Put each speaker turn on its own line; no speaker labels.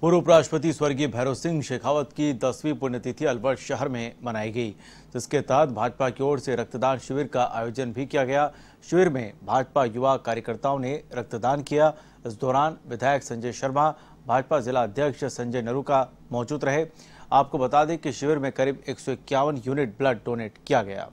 पूर्व उपराष्ट्रपति स्वर्गीय भैरव सिंह शेखावत की दसवीं पुण्यतिथि अलवर शहर में मनाई गई जिसके तहत भाजपा की ओर से रक्तदान शिविर का आयोजन भी किया गया शिविर में भाजपा युवा कार्यकर्ताओं ने रक्तदान किया इस दौरान विधायक संजय शर्मा भाजपा जिला अध्यक्ष संजय नरूका मौजूद रहे आपको बता दें कि शिविर में करीब एक यूनिट ब्लड डोनेट किया गया